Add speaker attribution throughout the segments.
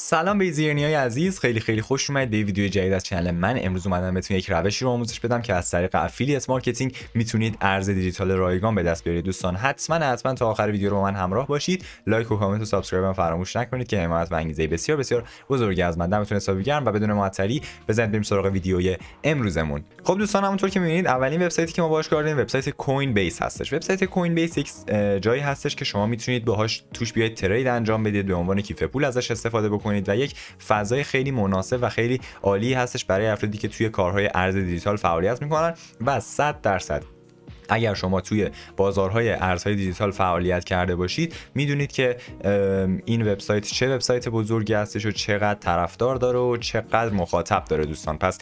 Speaker 1: سلام به های عزیز خیلی خیلی خوش اومد به ویدیو جدید از کانال من امروز اومدم بهتون یک روشی رو آموزش بدم که از طریق افیلیت مارکتینگ میتونید ارز دیجیتال رایگان به دست بیارید دوستان حتما حتما تا آخر ویدیو رو با من همراه باشید لایک و کامنت و سابسکرایب هم فراموش نکنید که حمایت و انگیزه بسیار بسیار بزرگی از من دمتون حسابی گرم و بدون معطلی بزنید بریم سراغ ویدیوی امروزمون خب دوستان همونطور که میبینید اولین وبسایتی که ما باهاش کار وبسایت کوین بیس هستش وبسایت کوین بیس یک جایی هستش که شما میتونید باهاش توش بیاید ترید انجام بدید به عنوان کیف پول ازش استفاده بکنید و یک فضای خیلی مناسب و خیلی عالی هستش برای افرادی که توی کارهای ارز دیجیتال فعالیت میکنن و 100 درصد اگر شما توی بازارهای ارزهای دیجیتال فعالیت کرده باشید میدونید که این وبسایت چه وبسایت بزرگی هستش و چقدر طرفدار داره و چقدر مخاطب داره دوستان پس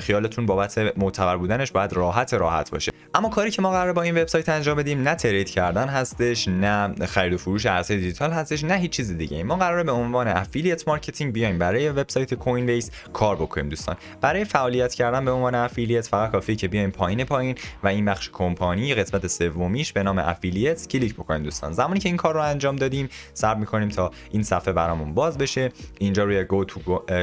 Speaker 1: خیالتون بابت معتبر بودنش باید راحت راحت باشه اما کاری که ما قراره با این وبسایت انجام بدیم نه ترید کردن هستش نه خرید و فروش ارزهای دیجیتال هستش نه هیچ چیز دیگه ما قراره به عنوان افیلیت مارکتینگ بیایم برای وبسایت کوین بیس کار بکنیم دوستان برای فعالیت کردن به عنوان افیلیت فقط کافیه که بیایم پایین پایین و این بخش کمپانی قسمت سومیش به نام افیلیت کلیک بکنید دوستان زمانی که این کار رو انجام دادیم صبر میکنیم تا این صفحه برامون باز بشه اینجا روی go to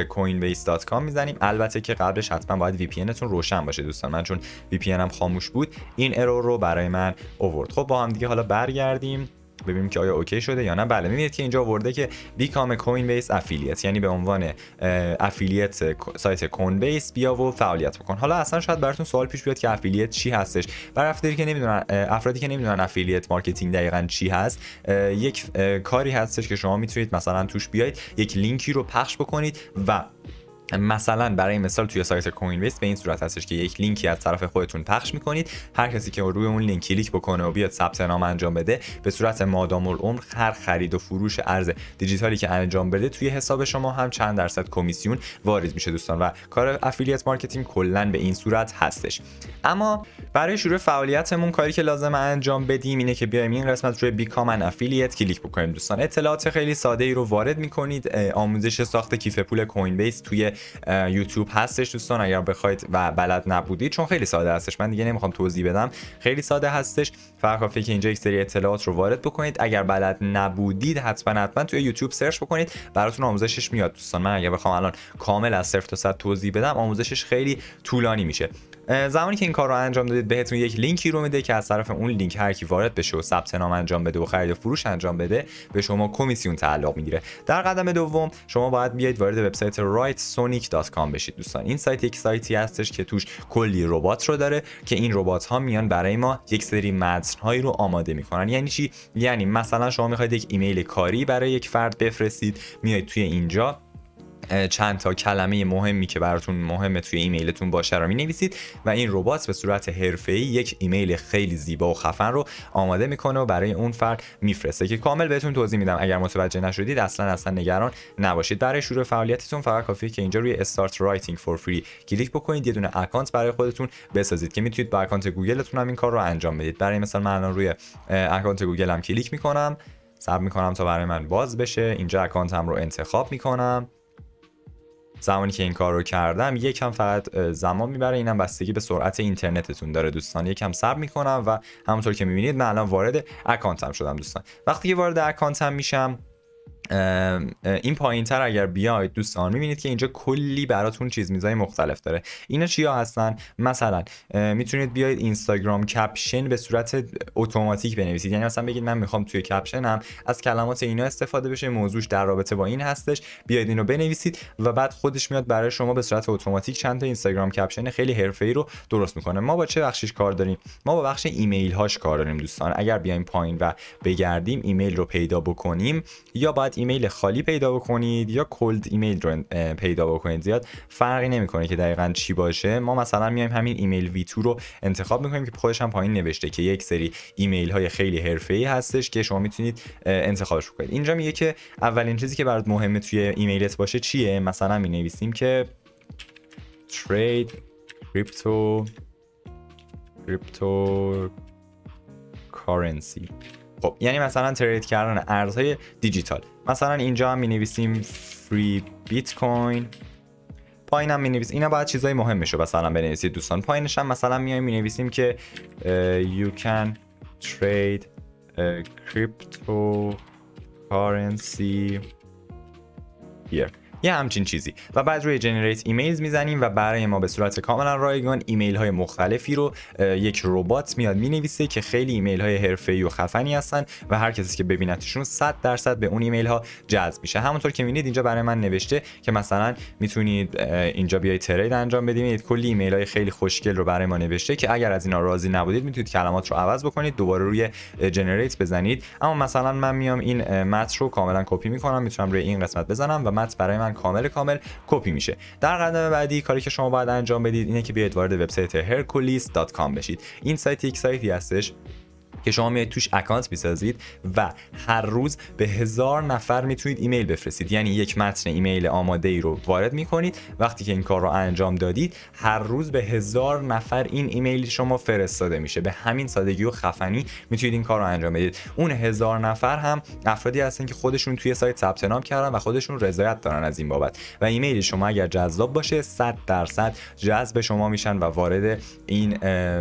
Speaker 1: coinbase.com میزنیم البته که قبلش حتما باید وی روشن باشه دوستان من چون وی هم خاموش بود این ارور رو برای من اوورد خب با هم دیگه حالا برگردیم ببینیم که آیا اوکی شده یا نه بله میبینید که اینجا ورده که بیکام کوین بیس افیلیت یعنی به عنوان افیلیت سایت کوین بیس بیا و فعالیت بکن حالا اصلا شاید براتون سوال پیش بیاد که افیلیت چی هستش برای افرادی که نمیدونن افرادی که نمیدونن افیلیت مارکتینگ دقیقا چی هست یک کاری هستش که شما میتونید مثلا توش بیاید یک لینکی رو پخش بکنید و مثلا برای مثال توی سایت کوین ویست به این صورت هستش که یک لینکی از طرف خودتون پخش میکنید هر کسی که روی اون لینک کلیک بکنه و بیاد ثبت نام انجام بده به صورت مادام العمر هر خرید و فروش ارز دیجیتالی که انجام بده توی حساب شما هم چند درصد کمیسیون وارد میشه دوستان و کار افیلیت مارکتینگ کلا به این صورت هستش اما برای شروع فعالیتمون کاری که لازم انجام بدیم اینه که بیایم این قسمت روی بیکام ان افیلیت کلیک بکنیم دوستان اطلاعات خیلی ساده ای رو وارد میکنید آموزش ساخت کیف پول کوین بیس توی یوتیوب هستش دوستان اگر بخواید و بلد نبودید چون خیلی ساده هستش من دیگه نمیخوام توضیح بدم خیلی ساده هستش فقط کافیه که اینجا یک سری اطلاعات رو وارد بکنید اگر بلد نبودید حتما حتما توی یوتیوب سرچ بکنید براتون آموزشش میاد دوستان من اگر بخوام الان کامل از صفر تا صد توضیح بدم آموزشش خیلی طولانی میشه زمانی که این کار رو انجام دادید بهتون یک لینکی رو میده که از طرف اون لینک هر کی وارد بشه و ثبت نام انجام بده و خرید و فروش انجام بده به شما کمیسیون تعلق میگیره در قدم دوم شما باید بیاید وارد وبسایت rightsonic.com بشید دوستان این سایت یک سایتی هستش که توش کلی ربات رو داره که این ربات ها میان برای ما یک سری متن هایی رو آماده میکنن یعنی چی یعنی مثلا شما میخواید یک ایمیل کاری برای یک فرد بفرستید میایید توی اینجا چند تا کلمه مهمی که براتون مهمه توی ایمیلتون باشه رو می نویسید و این ربات به صورت ای یک ایمیل خیلی زیبا و خفن رو آماده میکنه و برای اون فرد میفرسته که کامل بهتون توضیح میدم اگر متوجه نشدید اصلا اصلا نگران نباشید برای شروع فعالیتتون فقط کافیه که اینجا روی Start Writing for Free کلیک بکنید یه دونه اکانت برای خودتون بسازید که میتونید با اکانت گوگلتون هم این کار رو انجام بدید برای مثال من الان روی اکانت گوگلم کلیک میکنم صبر میکنم تا برای من باز بشه اینجا اکانتم رو انتخاب میکنم زمانی که این کار رو کردم یکم فقط زمان میبره اینم بستگی به سرعت اینترنتتون داره دوستان یکم صبر میکنم و همونطور که میبینید من الان وارد اکانتم شدم دوستان وقتی که وارد اکانتم میشم این پایین تر اگر بیاید دوستان میبینید که اینجا کلی براتون چیز میزای مختلف داره اینا چیا هستن مثلا میتونید بیاید اینستاگرام کپشن به صورت اتوماتیک بنویسید یعنی مثلا بگید من میخوام توی کپشنم از کلمات اینا استفاده بشه موضوعش در رابطه با این هستش بیاید اینو بنویسید و بعد خودش میاد برای شما به صورت اتوماتیک چند تا اینستاگرام کپشن خیلی حرفه‌ای رو درست میکنه ما با چه بخشش کار داریم ما با بخش ایمیل هاش کار داریم دوستان اگر بیایم پایین و بگردیم ایمیل رو پیدا بکنیم یا باید ایمیل خالی پیدا بکنید یا کلد ایمیل رو پیدا بکنید زیاد فرقی نمیکنه که دقیقا چی باشه ما مثلا میایم همین ایمیل ویتو رو انتخاب میکنیم که خودش هم پایین نوشته که یک سری ایمیل های خیلی حرفه‌ای هستش که شما میتونید انتخابش بکنید اینجا میگه که اولین چیزی که برات مهمه توی ایمیلت باشه چیه مثلا می نویسیم که ترید کریپتو کریپتو کارنسی خب یعنی مثلا ترید کردن ارزهای دیجیتال مثلا اینجا هم می نویسیم فری بیت کوین پایین هم می نویس اینا باید چیزای مهم میشه مثلا بنویسید دوستان پایینش هم مثلا میایم می نویسیم که you can trade cryptocurrency here یه همچین چیزی و بعد روی جنریت ایمیلز میزنیم و برای ما به صورت کاملا رایگان ایمیل های مختلفی رو یک ربات میاد مینویسه که خیلی ایمیل های ای و خفنی هستن و هر کسی که ببینتشون 100 درصد به اون ایمیل ها جذب میشه همونطور که میبینید اینجا برای من نوشته که مثلا میتونید اینجا بیای ترید انجام بدید یعنی کلی ایمیل های خیلی خوشگل رو برای ما نوشته که اگر از اینا راضی نبودید میتونید کلمات رو عوض بکنید دوباره روی جنریت بزنید اما مثلا من میام این متن رو کاملا کپی میکنم میتونم روی این قسمت بزنم و متن برای من کامل کامل کپی میشه در قدم بعدی کاری که شما باید انجام بدید اینه که بیاید وارد وبسایت hercules.com بشید این سایت یک سایتی هستش که شما توش اکانت میسازید و هر روز به هزار نفر میتونید ایمیل بفرستید یعنی یک متن ایمیل آماده ای رو وارد میکنید وقتی که این کار رو انجام دادید هر روز به هزار نفر این ایمیل شما فرستاده میشه به همین سادگی و خفنی میتونید این کار رو انجام بدید اون هزار نفر هم افرادی هستن که خودشون توی سایت ثبت نام کردن و خودشون رضایت دارن از این بابت و ایمیل شما اگر جذاب باشه 100 درصد جذب شما میشن و وارد این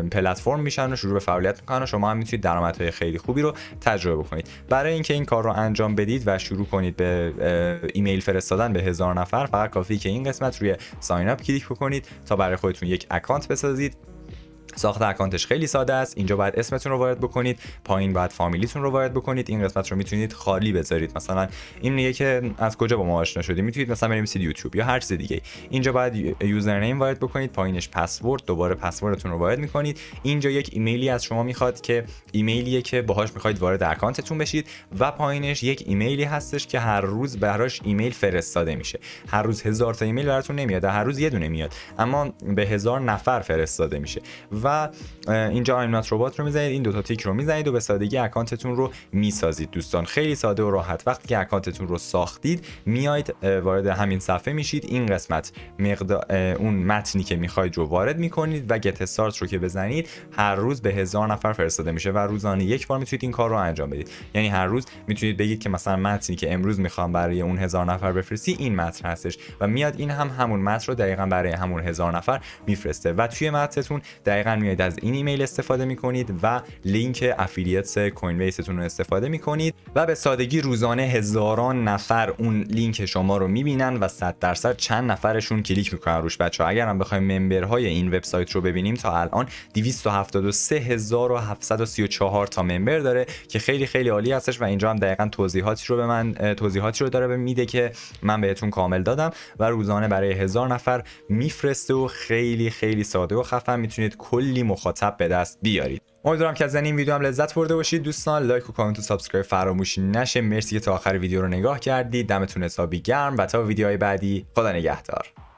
Speaker 1: پلتفرم میشن و شروع به فعالیت میکنن و شما هم میتونید درآمدهای خیلی خوبی رو تجربه بکنید برای اینکه این کار رو انجام بدید و شروع کنید به ایمیل فرستادن به هزار نفر فقط کافی که این قسمت روی ساین اپ کلیک بکنید تا برای خودتون یک اکانت بسازید ساخت اکانتش خیلی ساده است اینجا باید اسمتون رو وارد بکنید پایین باید فامیلیتون رو وارد بکنید این قسمت رو میتونید خالی بذارید مثلا این که از کجا با ما آشنا شدی میتونید مثلا بنویسید یوتیوب یا هر چیز دیگه اینجا باید یوزر نیم وارد بکنید پایینش پسورد دوباره پسوردتون رو وارد میکنید اینجا یک ایمیلی از شما میخواد که ایمیلیه که باهاش میخواید وارد اکانتتون بشید و پایینش یک ایمیلی هستش که هر روز براش ایمیل فرستاده میشه هر روز هزار تا ایمیل براتون نمیاد هر روز یه دونه میاد اما به هزار نفر فرستاده میشه و اینجا آیم نات ربات رو میزنید این دوتا تیک رو میزنید و به سادگی اکانتتون رو میسازید دوستان خیلی ساده و راحت وقتی که اکانتتون رو ساختید میایید وارد همین صفحه میشید این قسمت مقدار اون متنی که میخواید رو وارد میکنید و گت استارت رو که بزنید هر روز به هزار نفر فرستاده میشه و روزانه یک بار میتونید این کار رو انجام بدید یعنی هر روز میتونید بگید که مثلا متنی که امروز میخوام برای اون هزار نفر بفرستی این متن هستش و میاد این هم همون متن رو دقیقا برای همون هزار نفر میفرسته و توی متنتون دقیقا من از این ایمیل استفاده میکنید و لینک افیلیتس کوین بیستون رو استفاده میکنید و به سادگی روزانه هزاران نفر اون لینک شما رو میبینن و 100 درصد چند نفرشون کلیک میکنن روش بچه اگر هم بخوایم ممبرهای این وبسایت رو ببینیم تا الان 273734 تا ممبر داره که خیلی خیلی عالی هستش و اینجا هم دقیقا توضیحاتش رو به من توضیحاتش رو داره میده که من بهتون کامل دادم و روزانه برای هزار نفر میفرسته و خیلی خیلی ساده و خفن میتونید کل لی مخاطب به دست بیارید امیدوارم که از این ویدیو هم لذت برده باشید دوستان لایک و کامنت و سابسکرایب فراموش نشه مرسی که تا آخر ویدیو رو نگاه کردید دمتون حسابی گرم و تا ویدیوهای بعدی خدا نگهدار